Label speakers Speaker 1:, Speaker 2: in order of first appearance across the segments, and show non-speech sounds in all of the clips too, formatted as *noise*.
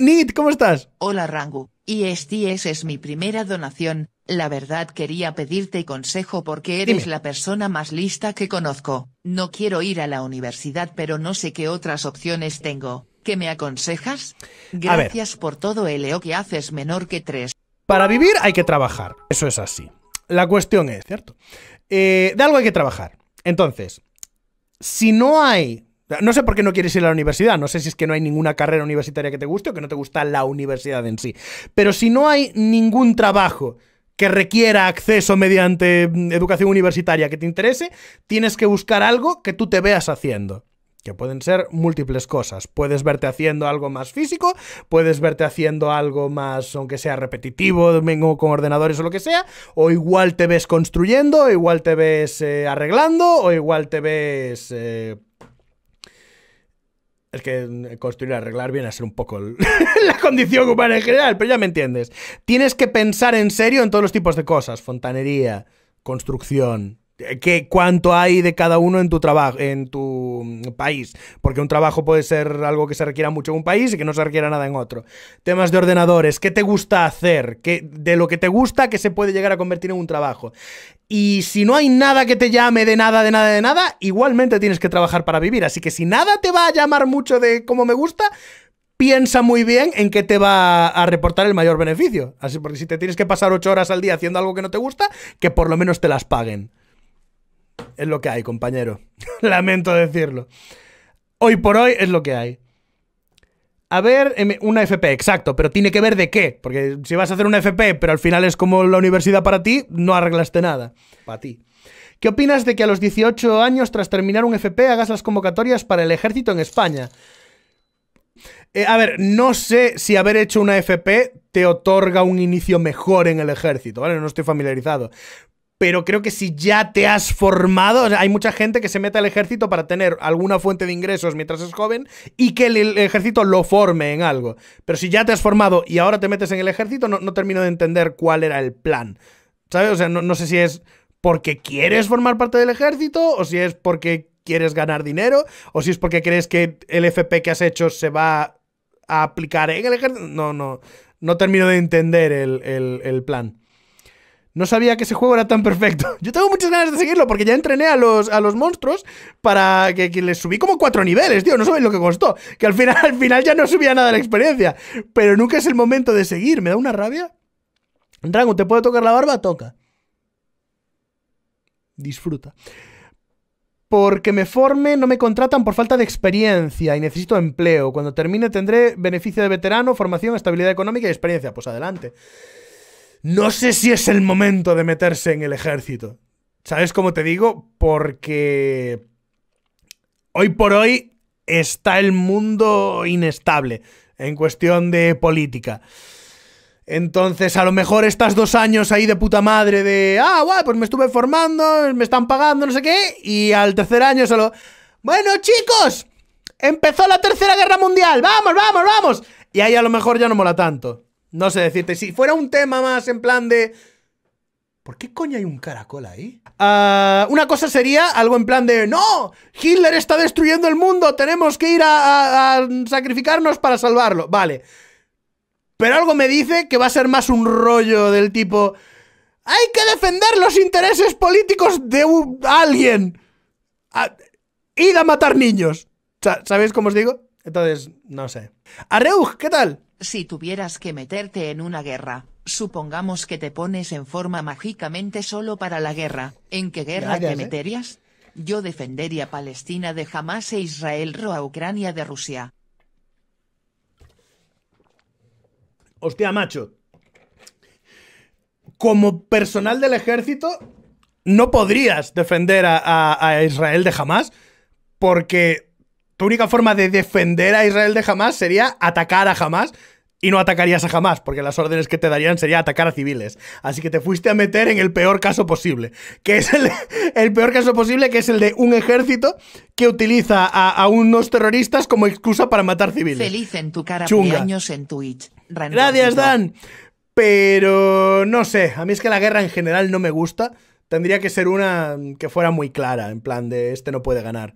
Speaker 1: Nit, ¿cómo estás? Hola Rangu, y este es mi primera donación. La verdad quería pedirte consejo porque eres la persona más lista que conozco. No quiero ir a la universidad pero no sé qué otras opciones tengo. ¿Qué me aconsejas? Gracias por todo el EO que haces menor que tres. Para vivir hay que trabajar, eso es así. La cuestión es, ¿cierto? Eh, de algo hay que trabajar. Entonces, si no hay no sé por qué no quieres ir a la universidad, no sé si es que no hay ninguna carrera universitaria que te guste o que no te gusta la universidad en sí. Pero si no hay ningún trabajo que requiera acceso mediante mm, educación universitaria que te interese, tienes que buscar algo que tú te veas haciendo. Que pueden ser múltiples cosas. Puedes verte haciendo algo más físico, puedes verte haciendo algo más, aunque sea repetitivo, con ordenadores o lo que sea, o igual te ves construyendo, o igual te ves eh, arreglando, o igual te ves... Eh, que mm, construir y arreglar bien a ser un poco *laughs* la condición humana en general, pero ya me entiendes. Tienes que pensar en serio en todos los tipos de cosas, fontanería, construcción, ¿Cuánto hay de cada uno en tu trabajo, en tu mm, país? Porque un trabajo puede ser algo que se requiera mucho en un país y que no se requiera nada en otro. Temas de ordenadores, ¿qué te gusta hacer? ¿Qué, de lo que te gusta, que se puede llegar a convertir en un trabajo? Y si no hay nada que te llame de nada, de nada, de nada, igualmente tienes que trabajar para vivir. Así que si nada te va a llamar mucho de cómo me gusta, piensa muy bien en qué te va a reportar el mayor beneficio. Así porque si te tienes que pasar ocho horas al día haciendo algo que no te gusta, que por lo menos te las paguen es lo que hay, compañero. *laughs* Lamento decirlo. Hoy por hoy es lo que hay. A ver, em, una FP, exacto, pero tiene que ver de qué. Porque si vas a hacer una FP, pero al final es como la universidad para ti, no arreglaste nada. Para ti. ¿Qué opinas de que a los 18 años, tras terminar un FP, hagas las convocatorias para el ejército en España? Eh, a ver, no sé si haber hecho una FP te otorga un inicio mejor en el ejército, ¿vale? No estoy familiarizado pero creo que si ya te has formado, hay mucha gente que se mete al ejército para tener alguna fuente de ingresos mientras es joven y que el, ejército lo forme en algo. Pero si ya te has formado y ahora te metes en el ejército, no, termino de entender cuál era el plan. ¿Sabes? O sea, no, sé si es porque quieres formar parte del ejército o si es porque quieres ganar dinero o si es porque crees que el FP que has hecho se va a aplicar en el ejército. No, no, no termino de entender el plan. No sabía que ese juego era tan perfecto. *laughs* Yo tengo muchas ganas de seguirlo porque ya entrené a los, a los monstruos para que, les subí como cuatro niveles, tío. No sabéis lo que costó. Que al final, *laughs* al final ya no subía nada la experiencia. Pero nunca es el momento de seguir. Me da una rabia. Dragon, ¿te puede tocar la barba? Toca. Disfruta. Porque me forme, no me contratan por falta de experiencia y necesito empleo. Cuando termine tendré beneficio de veterano, formación, estabilidad económica y experiencia. Pues adelante no sé si es el momento de meterse en el ejército. ¿Sabes cómo te digo? Porque hoy por hoy está el mundo inestable en cuestión de política. Entonces, a lo mejor estás dos años ahí de puta madre de, ah, bueno pues me estuve formando, me están pagando, no sé qué, y al tercer año solo, bueno, chicos, empezó la tercera guerra mundial, vamos, vamos, vamos. Y ahí a lo mejor ya no mola tanto. No sé decirte. Si fuera un tema más en plan de. ¿Por qué coño hay un caracol ahí? Ah, una cosa sería algo en plan de. ¡No! ¡Hitler está destruyendo el mundo! ¡Tenemos que ir a, sacrificarnos para salvarlo! Vale. Pero algo me dice que va a ser más un rollo del tipo. ¡Hay que defender los intereses políticos de alguien! Ah, a matar niños! ¿Sabéis cómo os digo? Entonces, no sé. Areug, ¿qué tal? Si tuvieras que meterte en una guerra, supongamos que te pones en forma mágicamente solo para la guerra, ¿en qué guerra te ¿eh? meterías? Yo defendería Palestina de Hamas e Israel Roa Ucrania de Rusia. Hostia, macho. Como personal del ejército, no podrías defender a, a Israel de Hamas porque tu única forma de defender a Israel de Hamas sería atacar a Hamas y no atacarías a Hamas, porque las órdenes que te darían sería atacar a civiles. Así que te fuiste a meter en el peor caso posible, que es el, *laughs* peor caso posible, que es el de un ejército que utiliza a, unos terroristas como excusa para matar civiles. Feliz en tu cara, Chunga. años en Twitch. Gracias, Dan. Pero no sé, a mí es que la guerra en general no me gusta. Tendría que ser una que fuera muy clara, en plan de este no puede ganar.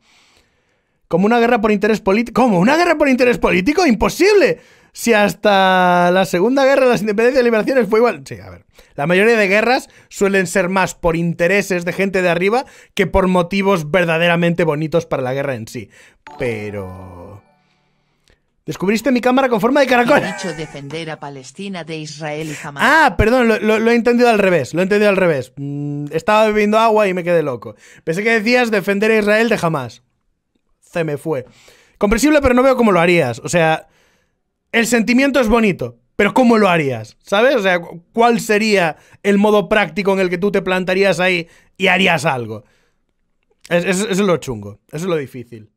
Speaker 1: ¿Como una guerra por interés político? ¿Cómo? ¿Una guerra por interés político? ¡Imposible! Si hasta la Segunda Guerra de las Independencias y Liberaciones fue igual. Sí, a ver. La mayoría de guerras suelen ser más por intereses de gente de arriba que por motivos verdaderamente bonitos para la guerra en sí. Pero... Descubriste mi cámara con forma de caracol. He dicho defender a Palestina de Israel y Hamas. Ah, perdón, lo, he entendido al revés, lo he entendido al revés. Mm, estaba bebiendo agua y me quedé loco. Pensé que decías defender a Israel de Hamas se me fue. Comprensible, pero no veo cómo lo harías. O sea, el sentimiento es bonito, pero ¿cómo lo harías? ¿Sabes? O sea, ¿cuál sería el modo práctico en el que tú te plantarías ahí y harías algo? Eso es, es, lo chungo, eso es lo difícil.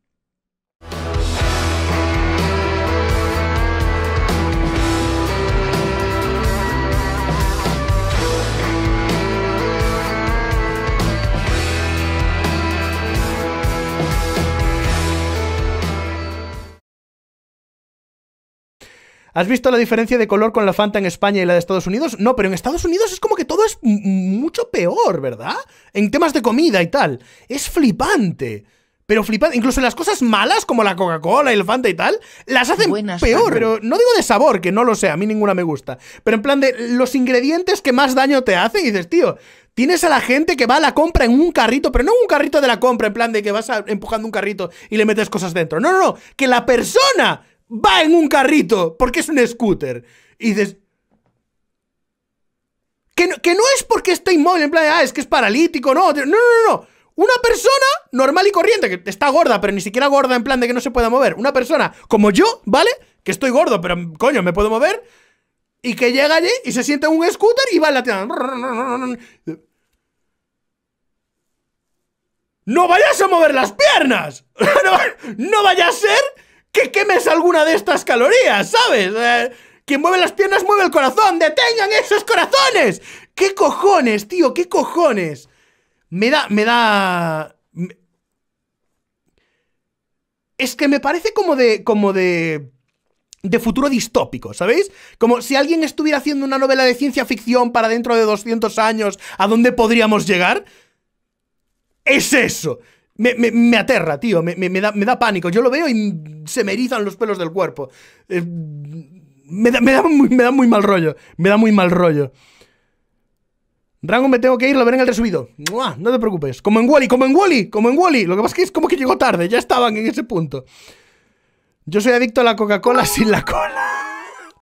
Speaker 1: ¿Has visto la diferencia de color con la Fanta en España y la de Estados Unidos? No, pero en Estados Unidos es como que todo es mucho peor, ¿verdad? En temas de comida y tal. Es flipante. Pero flipante, incluso las cosas malas como la Coca-Cola y la Fanta y tal, las hacen peor. Pero no digo de sabor, que no lo sé, a mí ninguna me gusta. Pero en plan de los ingredientes que más daño te hacen, y dices, tío, Tienes a la gente que va a la compra en un carrito, pero no en un carrito de la compra, en plan de que vas empujando un carrito y le metes cosas dentro. No, no, no. Que la persona va en un carrito porque es un scooter. Y dices, que no, es porque está inmóvil, en plan, de ah, es que es paralítico, no, no, no, no. Una persona normal y corriente, que está gorda, pero ni siquiera gorda en plan de que no se pueda mover. Una persona como yo, ¿vale? Que estoy gordo, pero coño, me puedo mover. Y que llega allí y se siente en un scooter y va en la tienda. ¡No vayas a mover las piernas! *laughs* ¡No vaya a ser que quemes alguna de estas calorías, ¿sabes? Eh, quien mueve las piernas mueve el corazón. ¡Detengan esos corazones! ¿Qué cojones, tío? ¿Qué cojones? Me da. Me da. Es que me parece como de. como de. de futuro distópico, ¿sabéis? Como si alguien estuviera haciendo una novela de ciencia ficción para dentro de 200 años, ¿a dónde podríamos llegar? Es eso. Me, me, me, aterra, tío, me, da, pánico. Yo lo veo y se me erizan los pelos del cuerpo. Eh, me, da, muy, mal rollo, me da muy mal rollo. Rango, me tengo que ir, lo veré en el resubido. No te preocupes. Como en Wally, como en Wally, como en Wally. Lo que pasa es que es como que llegó tarde, ya estaban en ese punto. Yo soy adicto a la Coca-Cola *laughs* sin la cola.